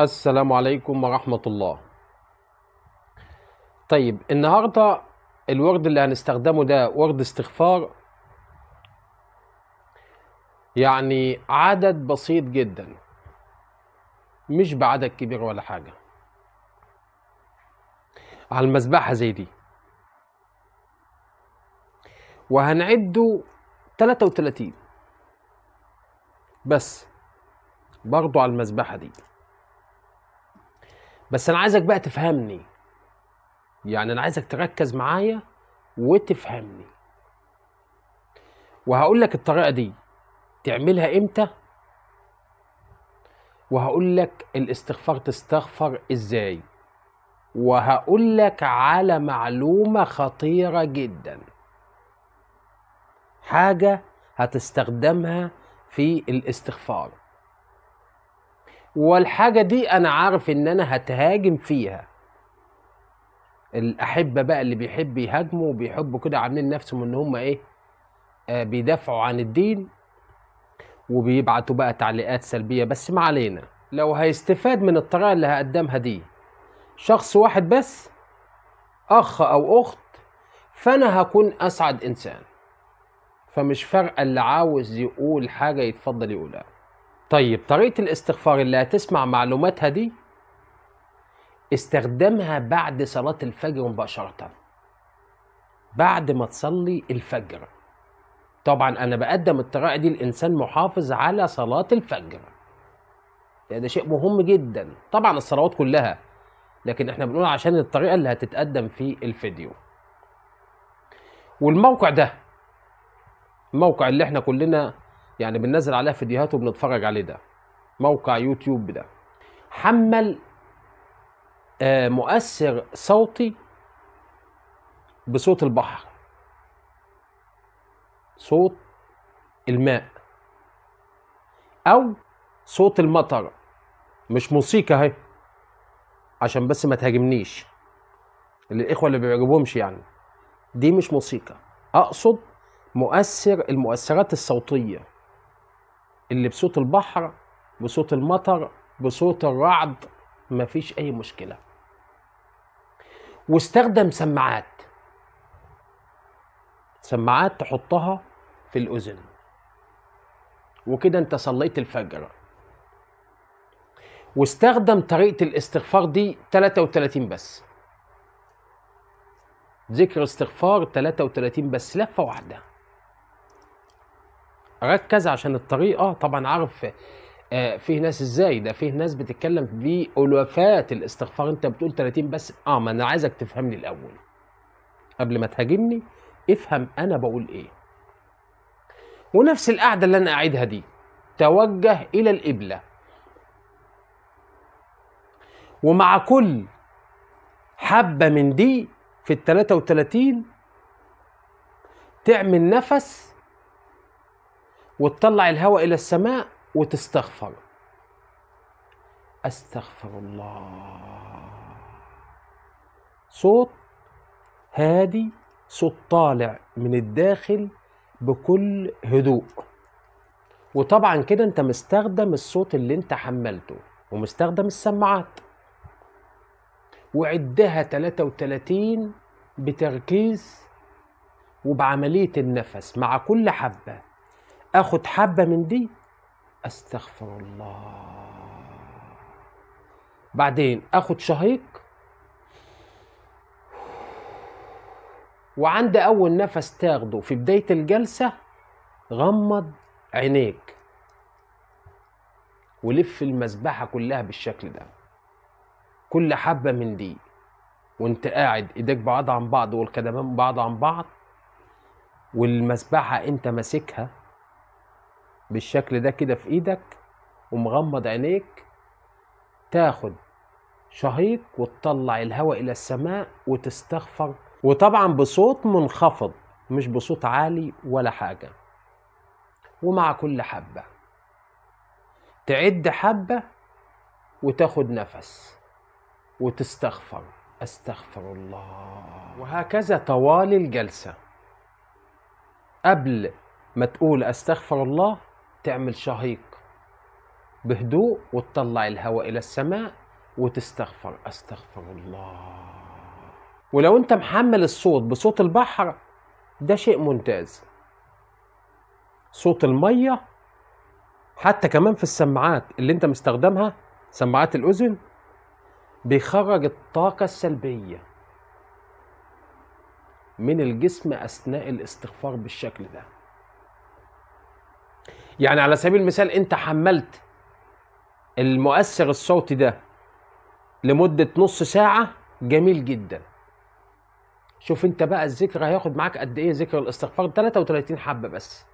السلام عليكم ورحمة الله طيب النهاردة الورد اللي هنستخدمه ده ورد استغفار يعني عدد بسيط جدا مش بعدد كبير ولا حاجة على المذبحة زي دي وهنعده 33 بس برضو على المذبحة دي بس انا عايزك بقى تفهمني يعني انا عايزك تركز معايا وتفهمني وهقول لك الطريقه دي تعملها امتى وهقول لك الاستغفار تستغفر ازاي وهقول لك على معلومه خطيره جدا حاجه هتستخدمها في الاستغفار والحاجة دي أنا عارف إن أنا هتهاجم فيها الأحبة بقى اللي بيحب يهاجموا وبيحبوا كده عاملين نفسهم إن هم إيه آه بيدافعوا عن الدين وبيبعتوا بقى تعليقات سلبية بس ما علينا لو هيستفاد من الطريقة اللي هقدمها دي شخص واحد بس أخ أو أخت فأنا هكون أسعد إنسان فمش فارقة اللي عاوز يقول حاجة يتفضل يقولها طيب طريقة الاستغفار اللي هتسمع معلوماتها دي استخدمها بعد صلاة الفجر مباشرة بعد ما تصلي الفجر طبعا انا بقدم الطريقه دي الانسان محافظ على صلاه الفجر يعني ده شيء مهم جدا طبعا الصلوات كلها لكن احنا بنقول عشان الطريقه اللي هتتقدم في الفيديو والموقع ده الموقع اللي احنا كلنا يعني بننزل عليها فيديوهات وبنتفرج عليه ده موقع يوتيوب ده حمل آه، مؤثر صوتي بصوت البحر صوت الماء او صوت المطر مش موسيقى اهي عشان بس ما تهاجمنيش الاخوه اللي بيعجبهمش يعني دي مش موسيقى اقصد مؤثر المؤثرات الصوتيه اللي بصوت البحر بصوت المطر بصوت الرعد مفيش اي مشكله واستخدم سماعات سماعات تحطها في الاذن وكده انت صليت الفجر واستخدم طريقه الاستغفار دي 33 بس ذكر استغفار 33 بس لفه واحده ركز عشان الطريقه آه طبعا عارف آه، فيه ناس ازاي ده فيه ناس بتتكلم بالوفات الاستغفار انت بتقول 30 بس اه ما انا عايزك تفهمني الاول قبل ما تهاجمني افهم انا بقول ايه ونفس القعده اللي انا قاعدها دي توجه الى القبله ومع كل حبه من دي في ال 33 تعمل نفس وتطلع الهواء الى السماء وتستغفر استغفر الله صوت هادي صوت طالع من الداخل بكل هدوء وطبعا كده انت مستخدم الصوت اللي انت حملته ومستخدم السماعات وعدها 33 بتركيز وبعملية النفس مع كل حبة اخد حبه من دي استغفر الله بعدين اخد شهيق وعند اول نفس تاخده في بدايه الجلسه غمض عينيك ولف المسبحه كلها بالشكل ده كل حبه من دي وانت قاعد ايديك بعض عن بعض والكدمان بعض عن بعض والمسبحه انت ماسكها بالشكل ده كده في ايدك ومغمض عينيك تاخد شهيق وتطلع الهواء الى السماء وتستغفر وطبعا بصوت منخفض مش بصوت عالي ولا حاجه ومع كل حبه تعد حبه وتاخد نفس وتستغفر استغفر الله وهكذا طوال الجلسه قبل ما تقول استغفر الله تعمل شهيق بهدوء وتطلع الهواء إلى السماء وتستغفر أستغفر الله ولو أنت محمل الصوت بصوت البحر ده شيء ممتاز صوت المية حتى كمان في السماعات اللي انت مستخدمها سماعات الأذن بيخرج الطاقة السلبية من الجسم أثناء الاستغفار بالشكل ده يعني على سبيل المثال انت حملت المؤثر الصوتي ده لمده نص ساعه جميل جدا شوف انت بقى الذكر هياخد معاك قد ايه ذكر الاستغفار 33 حبه بس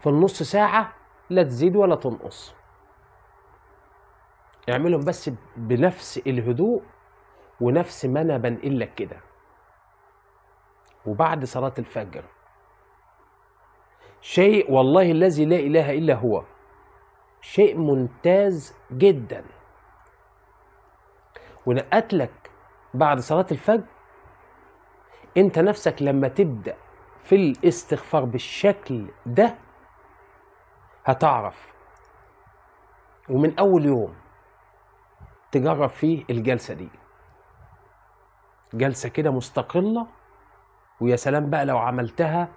في النص ساعه لا تزيد ولا تنقص اعملهم بس بنفس الهدوء ونفس ما انا بنقل لك كده وبعد صلاه الفجر شيء والله الذي لا إله إلا هو شيء ممتاز جدا ونقت لك بعد صلاة الفجر انت نفسك لما تبدأ في الاستغفار بالشكل ده هتعرف ومن أول يوم تجرب فيه الجلسة دي جلسة كده مستقلة ويا سلام بقى لو عملتها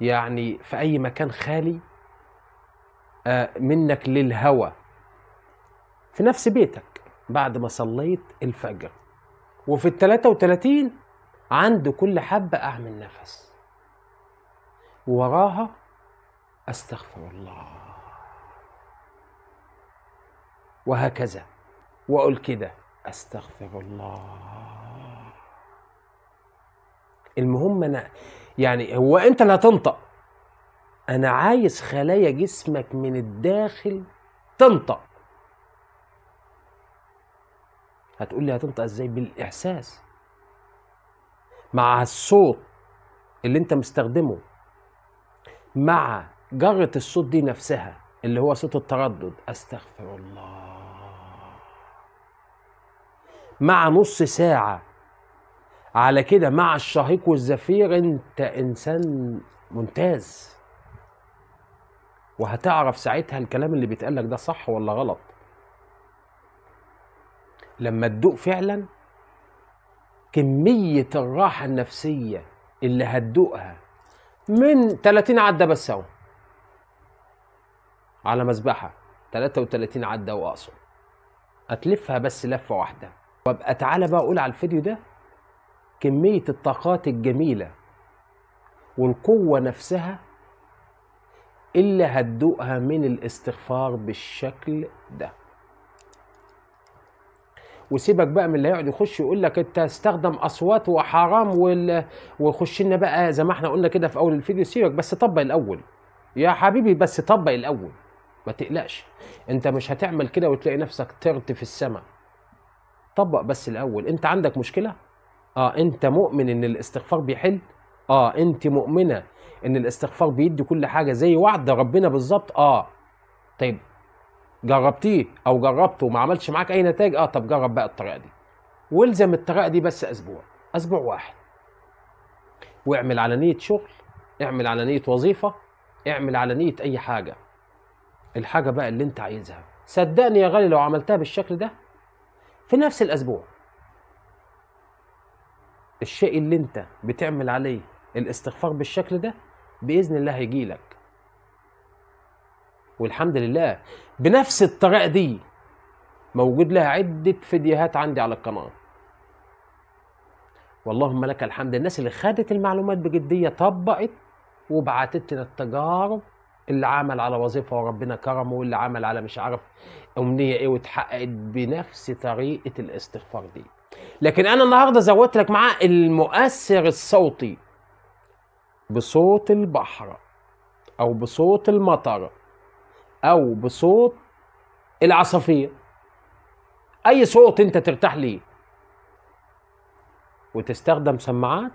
يعني في أي مكان خالي آه، منك للهوى في نفس بيتك بعد ما صليت الفجر وفي ال 33 عند كل حبة أعمل نفس وراها أستغفر الله وهكذا وأقول كده أستغفر الله المهم أنا يعني هو انت اللي هتنطق انا عايز خلايا جسمك من الداخل تنطق هتقول لي هتنطق ازاي بالاحساس مع الصوت اللي انت مستخدمه مع جرة الصوت دي نفسها اللي هو صوت التردد استغفر الله مع نص ساعه على كده مع الشهيق والزفير انت انسان ممتاز وهتعرف ساعتها الكلام اللي بيتقال لك ده صح ولا غلط لما تدوق فعلا كمية الراحة النفسية اللي هتدوقها من 30 عدة بس اهو على مذبحة 33 عدة واقصر هتلفها بس لفة واحدة وابقى تعالى بقى اقول على الفيديو ده كمية الطاقات الجميلة والقوة نفسها اللي هتدوقها من الاستغفار بالشكل ده وسيبك بقى من اللي هيقعد يخش يقول لك انت استخدم اصوات وحرام وال... لنا بقى زي ما احنا قلنا كده في اول الفيديو سيبك بس طبق الاول يا حبيبي بس طبق الاول ما تقلقش انت مش هتعمل كده وتلاقي نفسك طرت في السماء طبق بس الاول انت عندك مشكله اه انت مؤمن ان الاستغفار بيحل اه انت مؤمنه ان الاستغفار بيدي كل حاجه زي وعد ربنا بالظبط اه طيب جربتيه او جربته وما عملش معاك اي نتائج اه طب جرب بقى الطريقه دي والزم الطريقه دي بس اسبوع اسبوع واحد واعمل على نيه شغل اعمل على نيه وظيفه اعمل على نيه اي حاجه الحاجه بقى اللي انت عايزها صدقني يا غالي لو عملتها بالشكل ده في نفس الاسبوع الشيء اللي انت بتعمل عليه الاستغفار بالشكل ده باذن الله هيجي لك والحمد لله بنفس الطريقه دي موجود لها عده فيديوهات عندي على القناه واللهم لك الحمد الناس اللي خدت المعلومات بجديه طبقت وبعتت لنا التجارب اللي عمل على وظيفه وربنا كرمه واللي عمل على مش عارف امنيه ايه واتحققت بنفس طريقه الاستغفار دي لكن انا النهارده زودت لك معاه المؤثر الصوتي بصوت البحر او بصوت المطر او بصوت العصافير اي صوت انت ترتاح ليه وتستخدم سماعات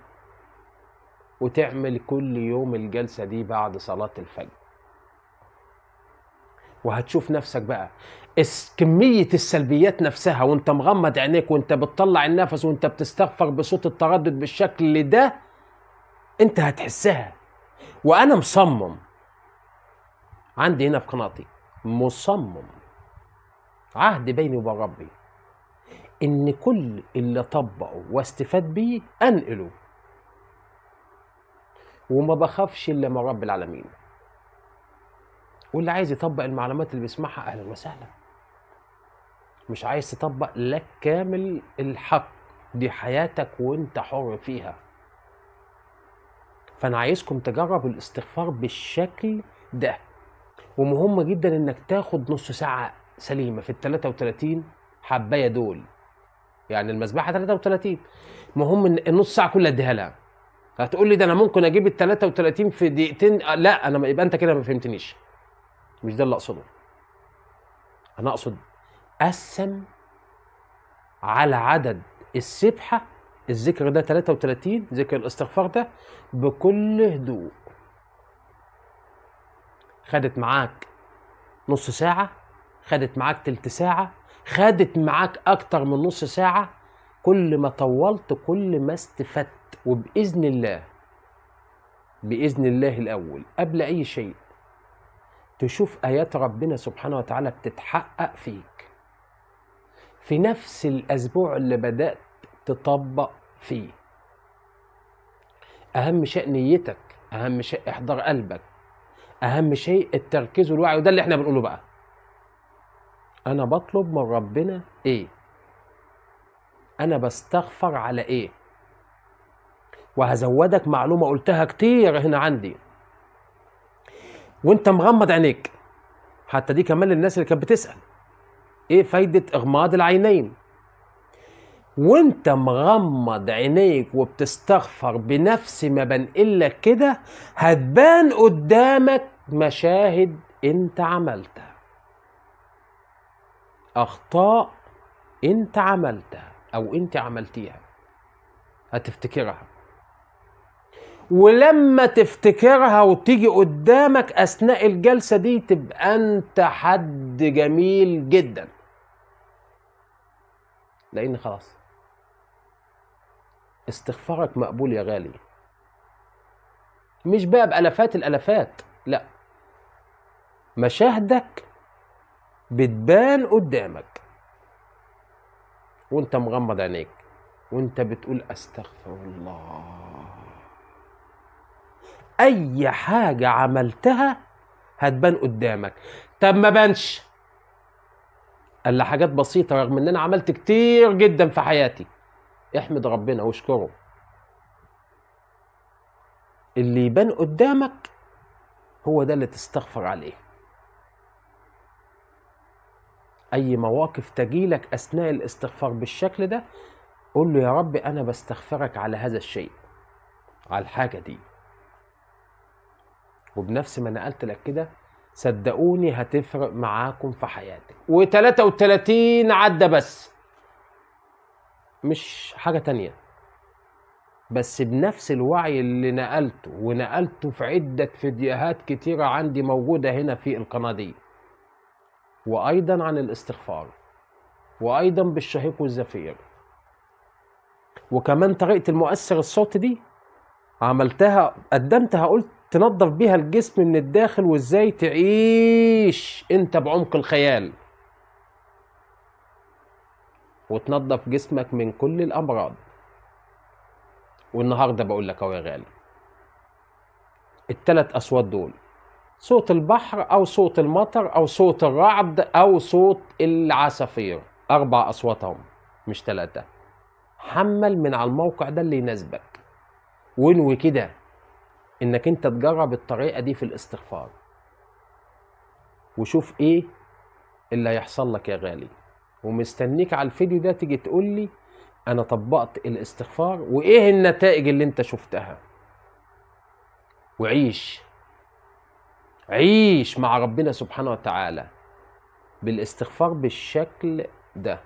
وتعمل كل يوم الجلسه دي بعد صلاه الفجر وهتشوف نفسك بقى كمية السلبيات نفسها وانت مغمض عينيك وانت بتطلع النفس وانت بتستغفر بصوت التردد بالشكل ده انت هتحسها وانا مصمم عندي هنا في قناتي مصمم عهد بيني وبين ربي ان كل اللي طبقه واستفاد بيه انقله وما بخافش الا من رب العالمين واللي عايز يطبق المعلومات اللي بيسمعها اهلا وسهلا مش عايز تطبق لك كامل الحق دي حياتك وانت حر فيها فانا عايزكم تجربوا الاستغفار بالشكل ده ومهم جدا انك تاخد نص ساعه سليمه في ال 33 حبايه دول يعني المسبحه 33 المهم ان النص ساعه كلها اديها لها هتقول لي ده انا ممكن اجيب ال 33 في دقيقتين آه، لا انا يبقى انت كده ما فهمتنيش مش ده اللي اقصده انا اقصد قسم على عدد السبحه الذكر ده 33 ذكر الاستغفار ده بكل هدوء خدت معاك نص ساعة خدت معاك تلت ساعة خدت معاك أكتر من نص ساعة كل ما طولت كل ما استفدت وبإذن الله بإذن الله الأول قبل أي شيء تشوف آيات ربنا سبحانه وتعالى بتتحقق فيك في نفس الأسبوع اللي بدأت تطبق فيه أهم شيء نيتك أهم شيء إحضار قلبك أهم شيء التركيز والوعي وده اللي احنا بنقوله بقى أنا بطلب من ربنا إيه أنا بستغفر على إيه وهزودك معلومة قلتها كتير هنا عندي وانت مغمض عينيك حتى دي كمان للناس اللي كانت بتسال ايه فايده اغماض العينين وانت مغمض عينيك وبتستغفر بنفس ما بنقلك كده هتبان قدامك مشاهد انت عملتها اخطاء انت عملتها او انت عملتيها هتفتكرها ولما تفتكرها وتيجي قدامك اثناء الجلسه دي تبقى انت حد جميل جدا لان خلاص استغفارك مقبول يا غالي مش بقى بالافات الالفات لا مشاهدك بتبان قدامك وانت مغمض عينيك وانت بتقول استغفر الله اي حاجه عملتها هتبان قدامك طب ما بانش قال حاجات بسيطه رغم ان انا عملت كتير جدا في حياتي احمد ربنا واشكره اللي يبان قدامك هو ده اللي تستغفر عليه اي مواقف تجيلك اثناء الاستغفار بالشكل ده قول له يا رب انا بستغفرك على هذا الشيء على الحاجه دي وبنفس ما نقلت لك كده صدقوني هتفرق معاكم في حياتك و33 عدى بس مش حاجة تانية بس بنفس الوعي اللي نقلته ونقلته في عدة فيديوهات كتيرة عندي موجودة هنا في القناة دي وأيضا عن الاستغفار وأيضا بالشهيق والزفير وكمان طريقة المؤثر الصوت دي عملتها قدمتها قلت تنظف بيها الجسم من الداخل وازاي تعيش انت بعمق الخيال وتنظف جسمك من كل الامراض والنهارده بقول لك اهو يا غالي التلات اصوات دول صوت البحر او صوت المطر او صوت الرعد او صوت العصافير اربع اصواتهم مش ثلاثه حمل من على الموقع ده اللي يناسبك وانوي كده انك انت تجرب الطريقه دي في الاستغفار وشوف ايه اللي هيحصل لك يا غالي ومستنيك على الفيديو ده تيجي تقول لي انا طبقت الاستغفار وايه النتائج اللي انت شفتها وعيش عيش مع ربنا سبحانه وتعالى بالاستغفار بالشكل ده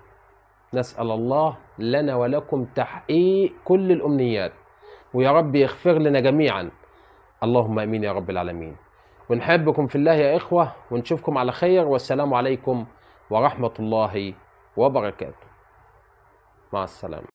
نسال الله لنا ولكم تحقيق كل الامنيات ويا رب يغفر لنا جميعا اللهم امين يا رب العالمين ونحبكم في الله يا اخوه ونشوفكم على خير والسلام عليكم ورحمه الله وبركاته مع السلامه